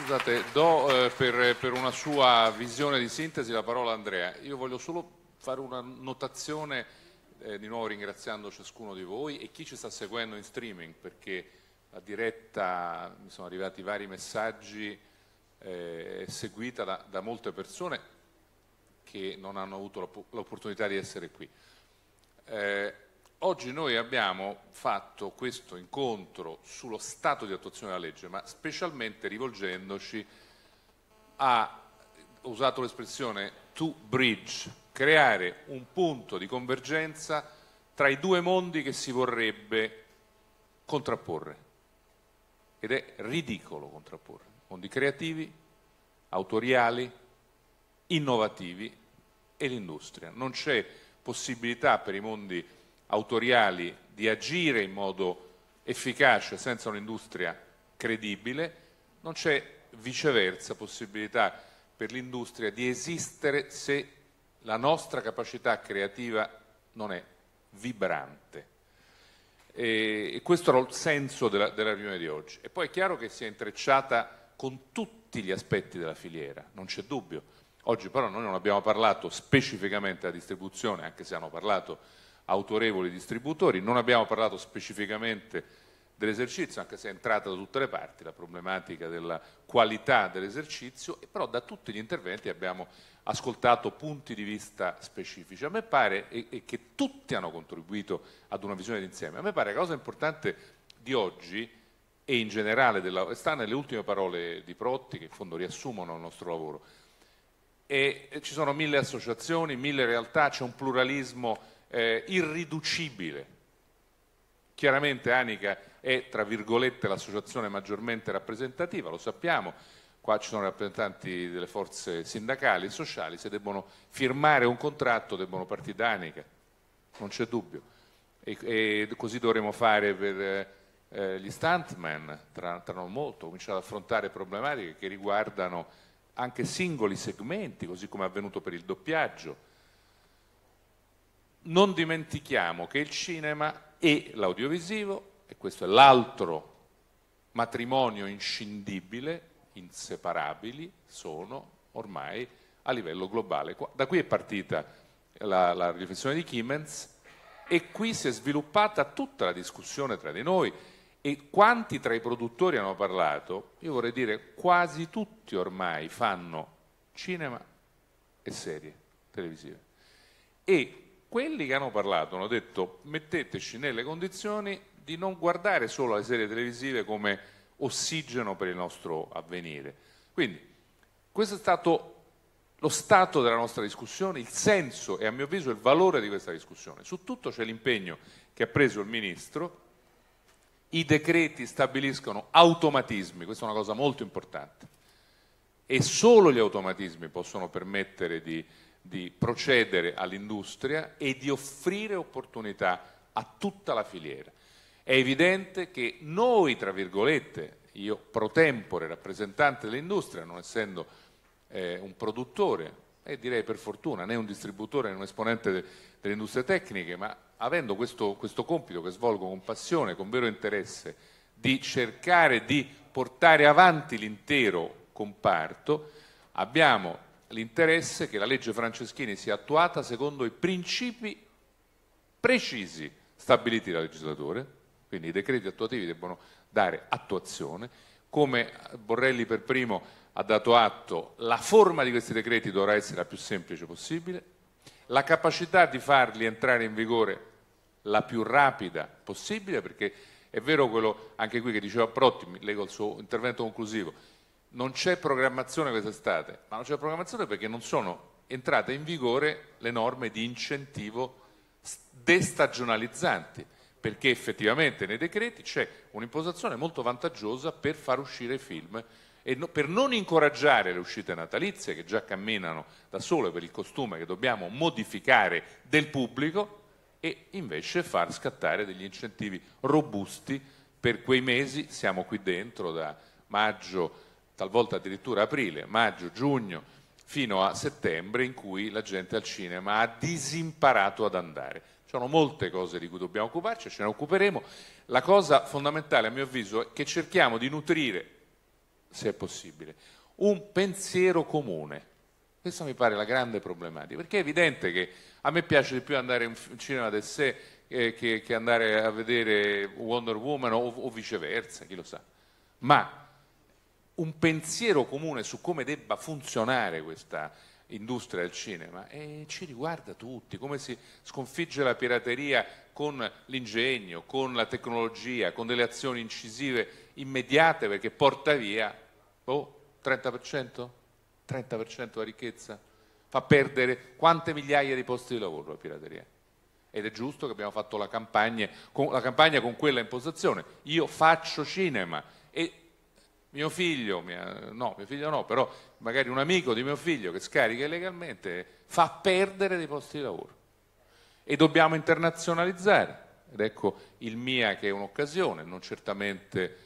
Scusate, do eh, per, per, una sua visione di sintesi la parola a Andrea. Io voglio solo fare una notazione, eh, di nuovo ringraziando ciascuno di voi e chi ci sta seguendo in streaming, perché la diretta, mi sono arrivati vari messaggi, eh, è seguita da, da molte persone che non hanno avuto l'opportunità di essere qui. Eh, Oggi noi abbiamo fatto questo incontro sullo stato di attuazione della legge, ma specialmente rivolgendoci a, ho usato l'espressione to bridge, creare un punto di convergenza tra i due mondi che si vorrebbe contrapporre. Ed è ridicolo contrapporre. Mondi creativi, autoriali, innovativi e l'industria. Non c'è possibilità per i mondi autoriali di agire in modo efficace senza un'industria credibile, non c'è viceversa possibilità per l'industria di esistere se la nostra capacità creativa non è vibrante. E questo era il senso della, della riunione di oggi. E poi è chiaro che si è intrecciata con tutti gli aspetti della filiera, non c'è dubbio. Oggi però noi non abbiamo parlato specificamente della distribuzione, anche se hanno parlato autorevoli distributori. Non abbiamo parlato specificamente dell'esercizio, anche se è entrata da tutte le parti la problematica della qualità dell'esercizio, però da tutti gli interventi abbiamo ascoltato punti di vista specifici. A me pare, e, e che tutti hanno contribuito ad una visione d'insieme, a me pare che la cosa importante di oggi e in generale della, sta nelle ultime parole di Protti, che in fondo riassumono il nostro lavoro, e ci sono mille associazioni, mille realtà, c'è un pluralismo eh, irriducibile. Chiaramente Anica è, tra virgolette, l'associazione maggiormente rappresentativa, lo sappiamo, qua ci sono rappresentanti delle forze sindacali e sociali, se debbono firmare un contratto debbono partire da Anica, non c'è dubbio. E, e, così dovremo fare per eh, gli stuntman, tra, tra, non molto, cominciare ad affrontare problematiche che riguardano anche singoli segmenti, così come è avvenuto per il doppiaggio non dimentichiamo che il cinema e l'audiovisivo, e questo è l'altro matrimonio inscindibile, inseparabili, sono ormai a livello globale. Da qui è partita la, la riflessione di Kimmens e qui si è sviluppata tutta la discussione tra di noi e quanti tra i produttori hanno parlato, io vorrei dire quasi tutti ormai fanno cinema e serie televisive. E quelli che hanno parlato hanno detto metteteci nelle condizioni di non guardare solo le serie televisive come ossigeno per il nostro avvenire. Quindi questo è stato lo stato della nostra discussione, il senso e a mio avviso il valore di questa discussione. Su tutto c'è l'impegno che ha preso il Ministro, i decreti stabiliscono automatismi, questa è una cosa molto importante, e solo gli automatismi possono permettere di di procedere all'industria e di offrire opportunità a tutta la filiera. È evidente che noi, tra virgolette, io pro tempore rappresentante dell'industria, non essendo eh, un produttore e direi per fortuna né un distributore né un esponente de delle industrie tecniche, ma avendo questo, questo compito che svolgo con passione, con vero interesse, di cercare di portare avanti l'intero comparto, abbiamo l'interesse che la legge Franceschini sia attuata secondo i principi precisi stabiliti dal legislatore, quindi i decreti attuativi debbono dare attuazione, come Borrelli per primo ha dato atto, la forma di questi decreti dovrà essere la più semplice possibile, la capacità di farli entrare in vigore la più rapida possibile, perché è vero quello anche qui che diceva Protti, mi lego al suo intervento conclusivo, non c'è programmazione quest'estate, ma non c'è programmazione perché non sono entrate in vigore le norme di incentivo destagionalizzanti, perché effettivamente nei decreti c'è un'impostazione molto vantaggiosa per far uscire i film e no, per non incoraggiare le uscite natalizie che già camminano da sole per il costume che dobbiamo modificare del pubblico e invece far scattare degli incentivi robusti per quei mesi, siamo qui dentro da maggio talvolta addirittura aprile, maggio, giugno, fino a settembre in cui la gente al cinema ha disimparato ad andare. Ci sono molte cose di cui dobbiamo occuparci, ce ne occuperemo. La cosa fondamentale a mio avviso è che cerchiamo di nutrire, se è possibile, un pensiero comune. Questa mi pare la grande problematica, perché è evidente che a me piace di più andare in cinema del sé eh, che, andare a vedere Wonder Woman o, o viceversa, chi lo sa. Ma un pensiero comune su come debba funzionare questa industria del cinema e ci riguarda tutti, come si sconfigge la pirateria con l'ingegno, con la tecnologia, con delle azioni incisive immediate perché porta via oh, 30%, 30% della ricchezza, fa perdere quante migliaia di posti di lavoro la pirateria. Ed è giusto che abbiamo fatto la campagna con, la campagna con quella impostazione. Io faccio cinema e mio figlio, mia, no, mio figlio no, però magari un amico di mio figlio che scarica illegalmente fa perdere dei posti di lavoro. E dobbiamo internazionalizzare. Ed ecco il MIA che è un'occasione, non certamente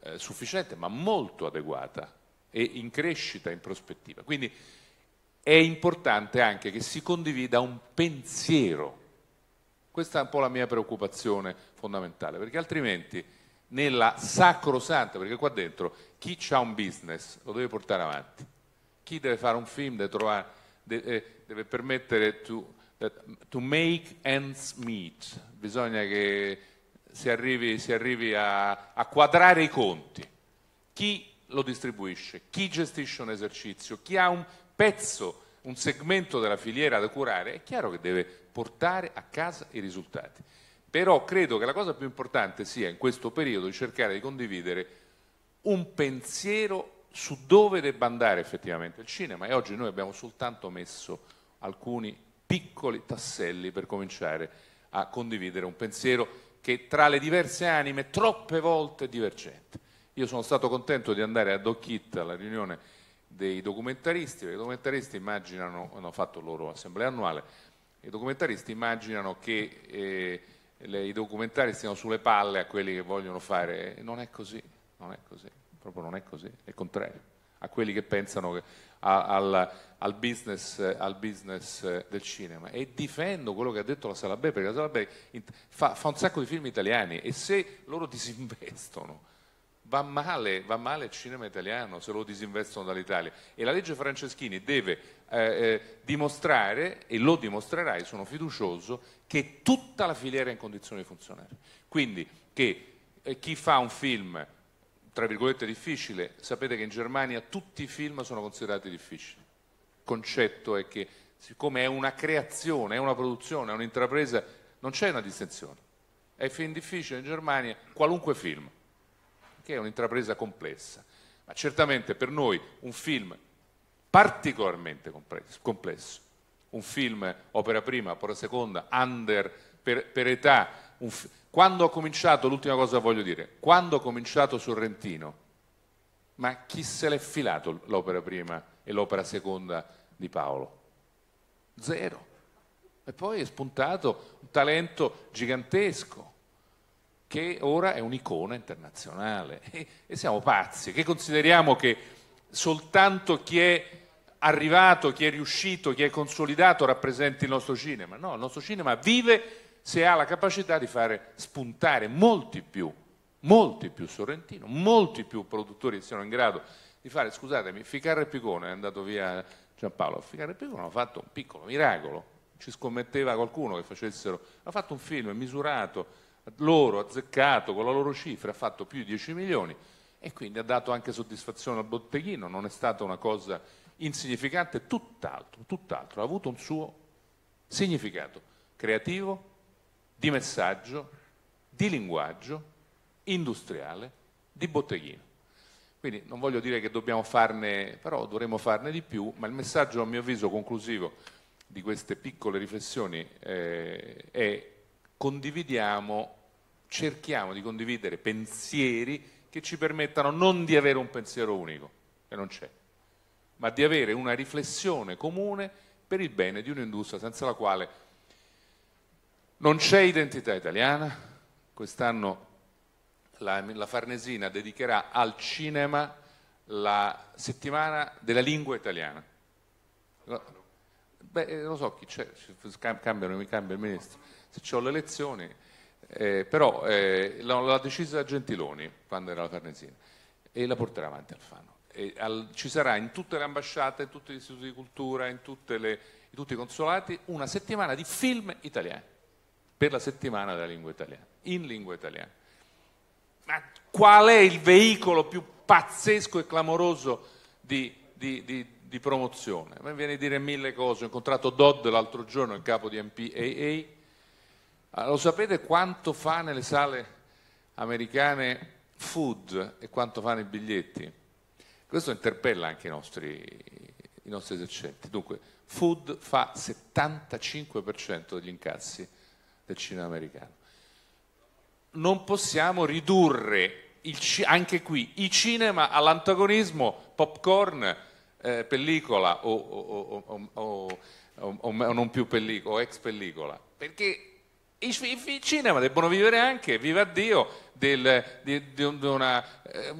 eh, sufficiente, ma molto adeguata e in crescita, in prospettiva. Quindi è importante anche che si condivida un pensiero. Questa è un po' la mia preoccupazione fondamentale, perché altrimenti nella sacrosanta, perché qua dentro chi ha un business lo deve portare avanti, chi deve fare un film deve, trovare, deve, eh, deve permettere to, to, make ends meet, bisogna che si arrivi, si arrivi a, a quadrare i conti. Chi lo distribuisce, chi gestisce un esercizio, chi ha un pezzo, un segmento della filiera da curare, è chiaro che deve portare a casa i risultati però credo che la cosa più importante sia in questo periodo di cercare di condividere un pensiero su dove debba andare effettivamente il cinema e oggi noi abbiamo soltanto messo alcuni piccoli tasselli per cominciare a condividere un pensiero che tra le diverse anime troppe volte è divergente. Io sono stato contento di andare a Dockit alla riunione dei documentaristi, perché i documentaristi immaginano, hanno fatto loro assemblea annuale, i documentaristi immaginano che eh, le, i documentari siano sulle palle a quelli che vogliono fare, non è così, non è così, proprio non è così, è il contrario a quelli che pensano che, a, al, al, business, al, business, eh, del cinema e difendo quello che ha detto la Salabè perché la Salabè fa, fa, un sacco di film italiani e se loro disinvestono va male, va male il cinema italiano se lo disinvestono dall'Italia e la legge Franceschini deve eh, eh, dimostrare, e lo dimostrerai, sono fiducioso, che tutta la filiera è in condizione di funzionare. Quindi che eh, chi fa un film, tra virgolette, difficile, sapete che in Germania tutti i film sono considerati difficili. Il concetto è che siccome è una creazione, è una produzione, è un'intrapresa, non c'è una distinzione. È film difficile in Germania qualunque film, che è un'intrapresa complessa. Ma certamente per noi un film particolarmente complesso. Un film, opera prima, opera seconda, under, per, per età. quando ha cominciato, l'ultima cosa voglio dire, quando ha cominciato Sorrentino, ma chi se l'è filato l'opera prima e l'opera seconda di Paolo? Zero. E poi è spuntato un talento gigantesco che ora è un'icona internazionale e, e siamo pazzi, che consideriamo che soltanto chi è arrivato, chi è riuscito, chi è consolidato rappresenti il nostro cinema. No, il nostro cinema vive se ha la capacità di fare spuntare molti più, molti più Sorrentino, molti più produttori che siano in grado di fare, scusatemi, Ficarre Picone è andato via Giampaolo, Ficarre Picone ha fatto un piccolo miracolo, ci scommetteva qualcuno che facessero, ha fatto un film misurato, loro azzeccato con la loro cifra, ha fatto più di 10 milioni e quindi ha dato anche soddisfazione al botteghino, non è stata una cosa insignificante, tutt'altro, tutt'altro, ha avuto un suo significato creativo, di messaggio, di linguaggio, industriale, di botteghino. Quindi non voglio dire che dobbiamo farne, però dovremmo farne di più, ma il messaggio a mio avviso conclusivo di queste piccole riflessioni eh, è condividiamo, cerchiamo di condividere pensieri che ci permettano non di avere un pensiero unico, che non c'è, ma di avere una riflessione comune per il bene di un'industria senza la quale non c'è identità italiana. Quest'anno la, la Farnesina dedicherà al cinema la settimana della lingua italiana. Beh, eh, lo so chi c'è, cambiano, mi cambia il ministro, se ho le elezioni, eh, però eh, l'ha decisa Gentiloni quando era la Farnesina e la porterà avanti Alfano al, ci sarà in tutte le ambasciate, in tutti gli istituti di cultura, in, le, in tutti i consolati, una settimana di film italiani, per la settimana della lingua italiana, in lingua italiana. Ma qual è il veicolo più pazzesco e clamoroso di, di, di, di promozione? Mi viene a dire mille cose, ho incontrato Dodd l'altro giorno, il capo di MPAA, lo sapete quanto fa nelle sale americane food e quanto fa nei biglietti? Questo interpella anche i nostri, i nostri esercenti. Dunque, Food fa 75% degli incassi del cinema americano. Non possiamo ridurre il, anche qui i cinema all'antagonismo popcorn, eh, pellicola o, o, o, o, non più pellicola, o ex pellicola, perché i, i, cinema debbono vivere anche, viva Dio, del, di, di una, eh,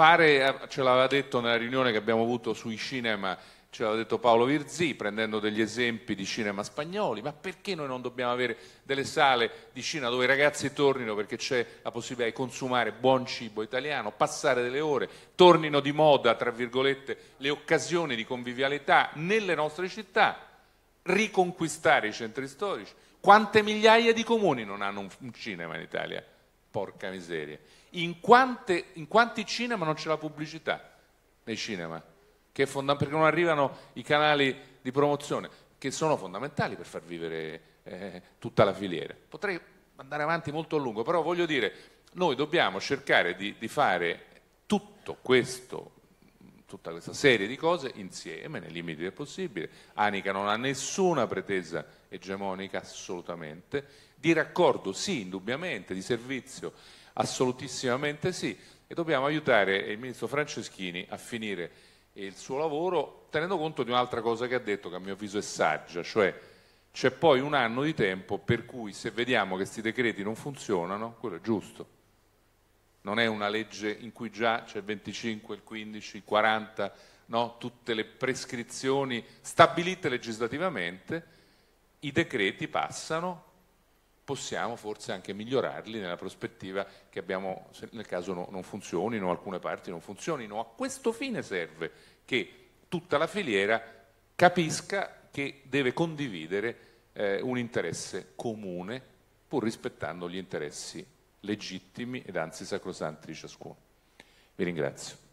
fare, eh, ce l'aveva detto nella riunione che abbiamo avuto sui cinema, ce l'aveva detto Paolo Virzì, prendendo degli esempi di cinema spagnoli, ma perché noi non dobbiamo avere delle sale di cinema dove i ragazzi tornino perché c'è la possibilità di consumare buon cibo italiano, passare delle ore, tornino di moda, tra virgolette, le occasioni di convivialità nelle nostre città, riconquistare i centri storici. Quante migliaia di comuni non hanno un cinema in Italia? Porca miseria in, quante, in quanti cinema non c'è la pubblicità nei cinema, fondam- perché non arrivano i canali di promozione, che sono fondamentali per far vivere eh, tutta la filiera. Potrei andare avanti molto a lungo, però voglio dire, noi dobbiamo cercare di, di fare tutto questo tutta questa serie di cose insieme, nei limiti del possibile. Anica non ha nessuna pretesa egemonica assolutamente, di raccordo sì, indubbiamente, di servizio Assolutissimamente sì. E dobbiamo aiutare il ministro Franceschini a finire il suo lavoro tenendo conto di un'altra cosa che ha detto che a mio avviso è saggia, cioè c'è poi un anno di tempo per cui se vediamo che questi decreti non funzionano, quello è giusto. Non è una legge in cui già c'è il 25, il 15, il 40, no? tutte le prescrizioni stabilite legislativamente, i decreti passano possiamo forse anche migliorarli nella prospettiva che abbiamo, nel caso no, non funzionino, alcune parti non funzionino. A questo fine serve che tutta la filiera capisca che deve condividere eh, un interesse comune pur rispettando gli interessi legittimi ed anzi sacrosanti di ciascuno. Vi ringrazio.